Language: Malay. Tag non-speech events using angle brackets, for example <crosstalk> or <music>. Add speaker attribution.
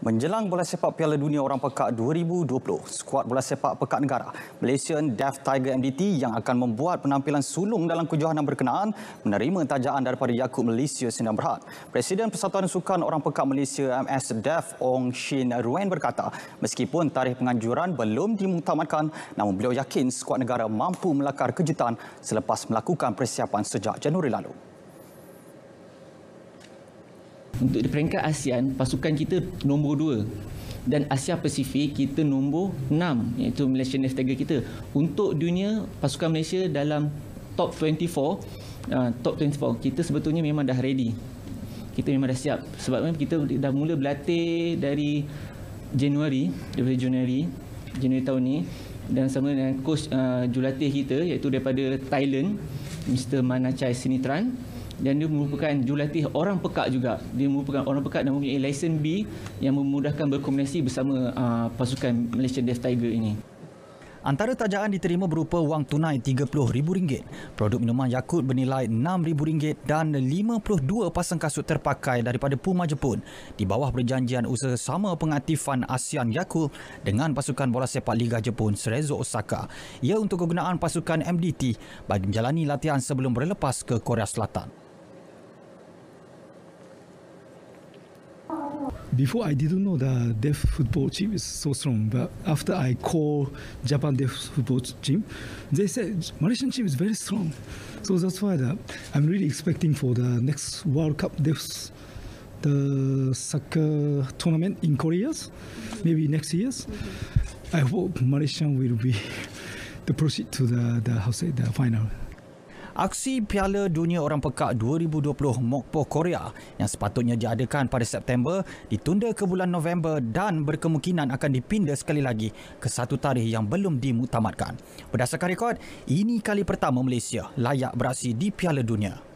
Speaker 1: Menjelang bola sepak Piala Dunia Orang Pekak 2020, skuad bola sepak pekak negara Malaysian Def Tiger MDT yang akan membuat penampilan sulung dalam kejohanan berkenaan menerima tajaan daripada Yakub Malaysia Sinan Berhad. Presiden Persatuan Sukan Orang Pekak Malaysia MS Def Ong Shin Ruen berkata, meskipun tarikh penganjuran belum dimutamatkan, namun beliau yakin skuad negara mampu melakar kejutan selepas melakukan persiapan sejak Januari lalu
Speaker 2: untuk di peringkat ASEAN pasukan kita nombor dua dan Asia Pasifik kita nombor enam iaitu Malaysia Navy Tiger kita. Untuk dunia pasukan Malaysia dalam top 24 ah, top 24 kita sebetulnya memang dah ready. Kita memang dah siap sebab kita dah mula berlatih dari Januari, daripada Januari, Januari tahun ini dan sama dengan coach uh, jurulatih kita iaitu daripada Thailand Mr Manachai Sinitran dan dia merupakan jurulatih orang pekak juga. Dia merupakan orang pekak dan mempunyai lesen B yang memudahkan berkomunikasi bersama uh, pasukan Malaysian Death Tiger ini. Antara tajaan
Speaker 1: diterima berupa wang tunai RM30,000, produk minuman Yakult bernilai RM6,000 dan 52 pasang kasut terpakai daripada Puma Jepun di bawah perjanjian usaha sama pengaktifan ASEAN Yakult dengan pasukan bola sepak Liga Jepun Serezo Osaka. Ia untuk kegunaan pasukan MDT bagi menjalani latihan sebelum berlepas ke Korea Selatan.
Speaker 3: Before I didn't know the deaf football team is so strong, but after I call Japan deaf football team, they said Malaysian team is very strong. So that's why the, I'm really expecting for the next World Cup deaf the soccer tournament in Korea, maybe next year. I hope Malaysian will be <laughs> the proceed to the the how say the final.
Speaker 1: Aksi Piala Dunia Orang Pekak 2020 Mokpo Korea yang sepatutnya diadakan pada September ditunda ke bulan November dan berkemungkinan akan dipindah sekali lagi ke satu tarikh yang belum dimuktamadkan. Berdasarkan rekod, ini kali pertama Malaysia layak beraksi di Piala Dunia.